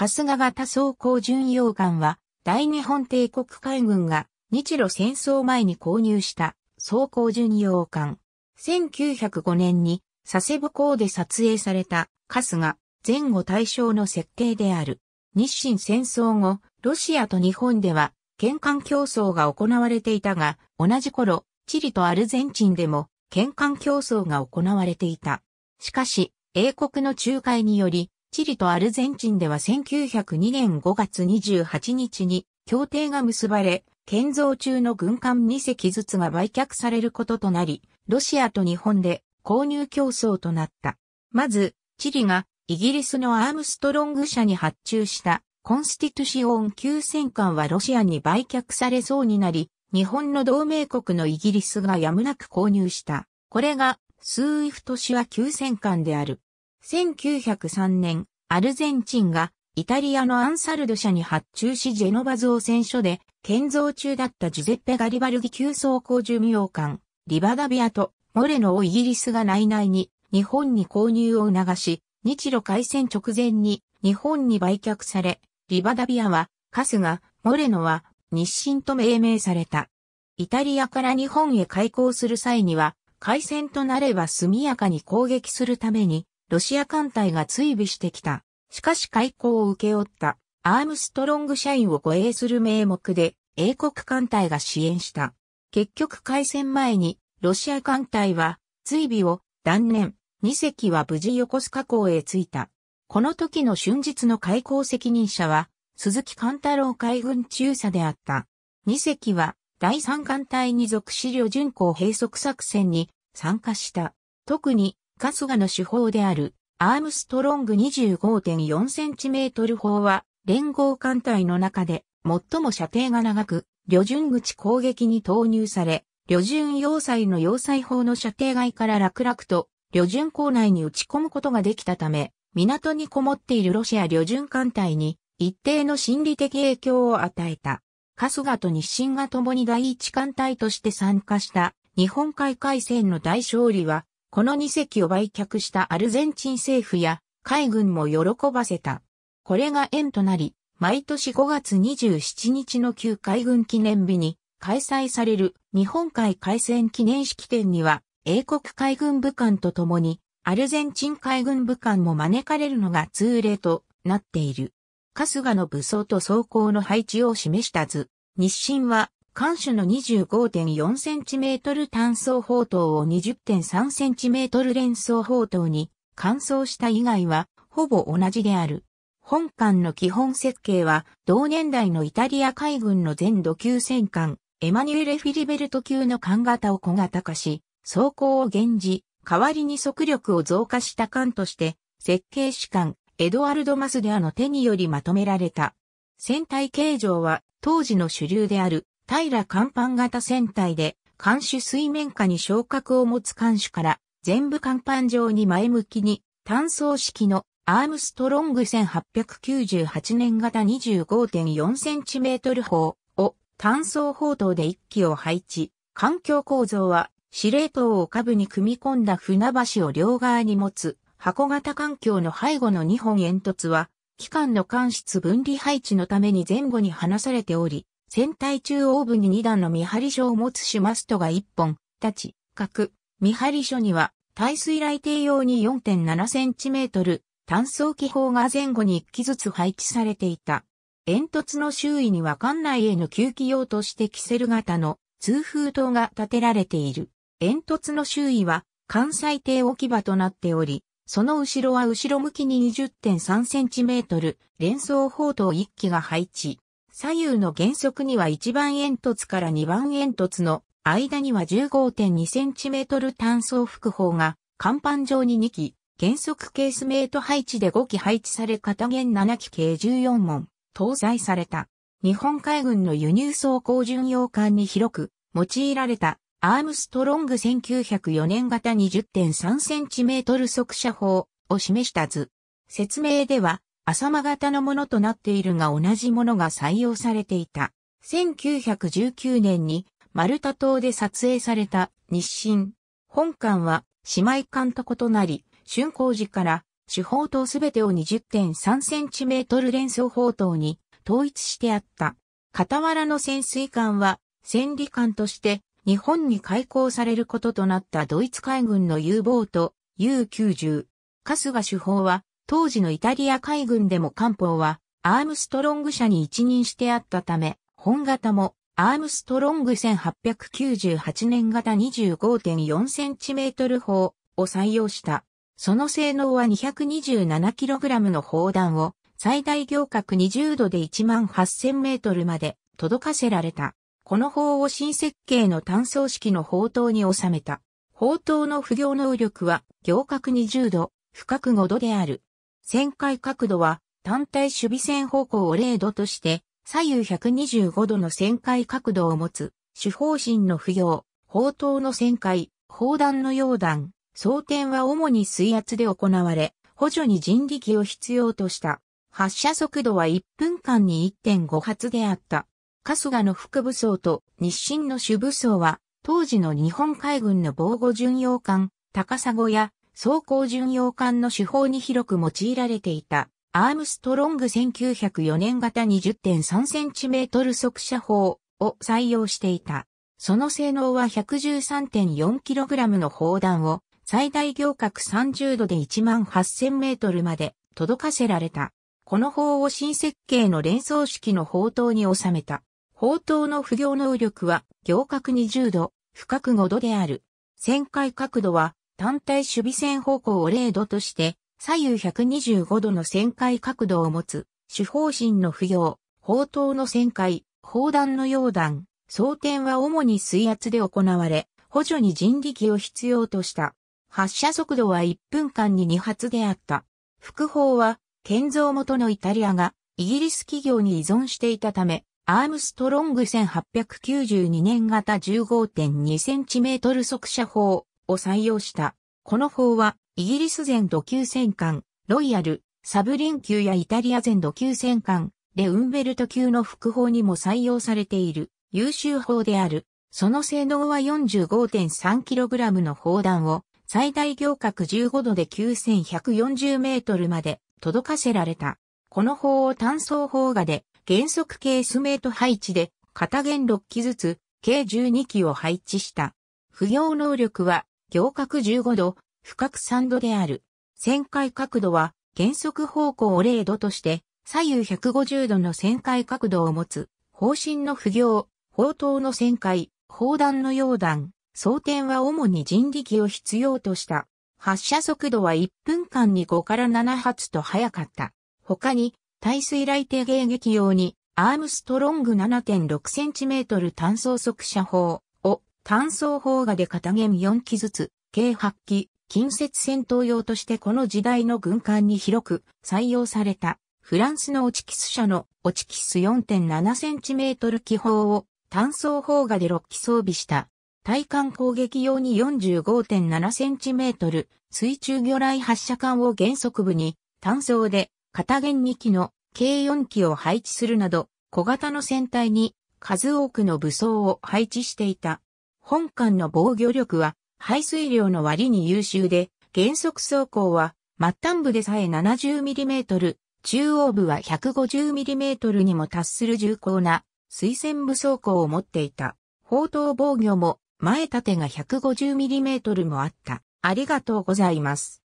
春日型装甲巡洋艦は、大日本帝国海軍が日露戦争前に購入した装甲巡洋艦。1905年に佐世保港で撮影された春日前後対象の設定である。日清戦争後、ロシアと日本では県間競争が行われていたが、同じ頃、チリとアルゼンチンでも県間競争が行われていた。しかし、英国の仲介により、チリとアルゼンチンでは1902年5月28日に協定が結ばれ、建造中の軍艦2隻ずつが売却されることとなり、ロシアと日本で購入競争となった。まず、チリがイギリスのアームストロング社に発注したコンスティトゥシオン9000艦はロシアに売却されそうになり、日本の同盟国のイギリスがやむなく購入した。これが、スーイフト氏は9000である。1903年、アルゼンチンがイタリアのアンサルド社に発注しジェノバ造船所で建造中だったジュゼッペ・ガリバルギ急走行寿命艦、リバダビアとモレノをイギリスが内々に日本に購入を促し、日露海戦直前に日本に売却され、リバダビアはカスが、モレノは日清と命名された。イタリアから日本へ開港する際には、海戦となれば速やかに攻撃するために、ロシア艦隊が追尾してきた。しかし開港を請け負ったアームストロング社員を護衛する名目で英国艦隊が支援した。結局開戦前にロシア艦隊は追尾を断念、2隻は無事横須賀港へ着いた。この時の春日の開港責任者は鈴木艦太郎海軍中佐であった。2隻は第三艦隊に属資料巡航閉塞作戦に参加した。特に春日の手法である、アームストロング 25.4cm 砲は、連合艦隊の中で、最も射程が長く、旅順口攻撃に投入され、旅順要塞の要塞砲の射程外から楽々と、旅順港内に打ち込むことができたため、港にこもっているロシア旅順艦隊に、一定の心理的影響を与えた。春日と日清が共に第一艦隊として参加した、日本海海戦の大勝利は、この2隻を売却したアルゼンチン政府や海軍も喜ばせた。これが縁となり、毎年5月27日の旧海軍記念日に開催される日本海海戦記念式典には英国海軍武官と共にアルゼンチン海軍武官も招かれるのが通例となっている。春日の武装と装甲の配置を示した図。日清は艦首の 25.4cm 単装砲塔を 20.3cm 連装砲塔に換装した以外はほぼ同じである。本艦の基本設計は同年代のイタリア海軍の全土級戦艦エマニュエレ・フィリベルト級の艦型を小型化し、装甲を減じ、代わりに速力を増加した艦として設計士官エドワルド・マスデアの手によりまとめられた。船体形状は当時の主流である平甲板型船体で、艦首水面下に昇格を持つ艦首から、全部甲板上に前向きに、単装式のアームストロング1898年型25.4センチメートル砲を単装砲塔で一機を配置。環境構造は司令塔を下部に組み込んだ船橋を両側に持つ箱型環境の背後の2本煙突は機関の間室分離配置のために前後に離されており、船体中央部に2段の見張り所を持つシュマストが1本、立ち、角、見張り所には、耐水雷艇用に 4.7cm 単装機砲が前後に1機ずつ配置されていた。煙突の周囲には艦内への吸気用としてキセル型の通風塔が建てられている。煙突の周囲は関西艇置き場となっており、その後ろは後ろ向きに 20.3cm 連装砲塔1機が配置。左右の原則には1番煙突から2番煙突の間には 15.2cm 単素複砲が甲板上に2機、原則ケースメイト配置で5機配置され片弦7機計14門、搭載された。日本海軍の輸入装甲巡洋艦に広く用いられたアームストロング1904年型 20.3cm 速射砲を示した図。説明では浅間型のものとなっているが同じものが採用されていた。1919年にマルタ島で撮影された日清。本館は姉妹館と異なり、春光寺から主砲塔すべてを 20.3cm 連想砲塔に統一してあった。傍らの潜水艦は戦利艦として日本に開港されることとなったドイツ海軍の U ボート U90。春日主砲は当時のイタリア海軍でも艦砲はアームストロング社に一任してあったため、本型もアームストロング1898年型 25.4cm 砲を採用した。その性能は 227kg の砲弾を最大行角20度で1万8000メートルまで届かせられた。この砲を新設計の単装式の砲塔に収めた。砲塔の不行能力は行角20度、深く5度である。旋回角度は単体守備線方向を0度として、左右125度の旋回角度を持つ、主方針の不要、砲塔の旋回、砲弾の溶弾、装填は主に水圧で行われ、補助に人力を必要とした。発射速度は1分間に1.5発であった。春日の副武装と日清の主武装は、当時の日本海軍の防護巡洋艦、高砂や走行巡洋艦の手法に広く用いられていた、アームストロング1904年型 20.3cm 速射砲を採用していた。その性能は 113.4kg の砲弾を最大行角30度で1万8000メートルまで届かせられた。この砲を新設計の連装式の砲塔に収めた。砲塔の不行能力は行角20度、深く5度である。旋回角度は単体守備線方向を0度として、左右125度の旋回角度を持つ、主方針の不要、砲塔の旋回、砲弾の溶弾、装填は主に水圧で行われ、補助に人力を必要とした。発射速度は1分間に2発であった。副砲は、建造元のイタリアが、イギリス企業に依存していたため、アームストロング1892年型 15.2cm 速射砲、を採用した。この砲は、イギリス全土級戦艦、ロイヤル、サブリン級やイタリア全土級戦艦、レウンベルト級の副砲にも採用されている優秀砲である。その性能は 45.3kg の砲弾を最大行角15度で9 1 4 0ルまで届かせられた。この砲を単装砲画で原則ケースメート配置で片弦6機ずつ計12機を配置した。不要能力は行角15度、深角3度である。旋回角度は減速方向を0度として、左右150度の旋回角度を持つ、方針の不行、砲塔の旋回、砲弾の溶弾、装填は主に人力を必要とした。発射速度は1分間に5から7発と速かった。他に、耐水雷艇迎撃用に、アームストロング 7.6cm 単装速射砲、単装砲画で片弦4機ずつ、計8機、近接戦闘用としてこの時代の軍艦に広く採用された、フランスのオチキス社のオチキス 4.7cm 機砲を単装砲画で6機装備した。対艦攻撃用に 45.7cm 水中魚雷発射管を原則部に単装で片弦2機の計4機を配置するなど小型の船体に数多くの武装を配置していた。本艦の防御力は排水量の割に優秀で、原則走行は末端部でさえ 70mm、中央部は 150mm にも達する重厚な水線部走行を持っていた。砲塔防御も前縦が 150mm もあった。ありがとうございます。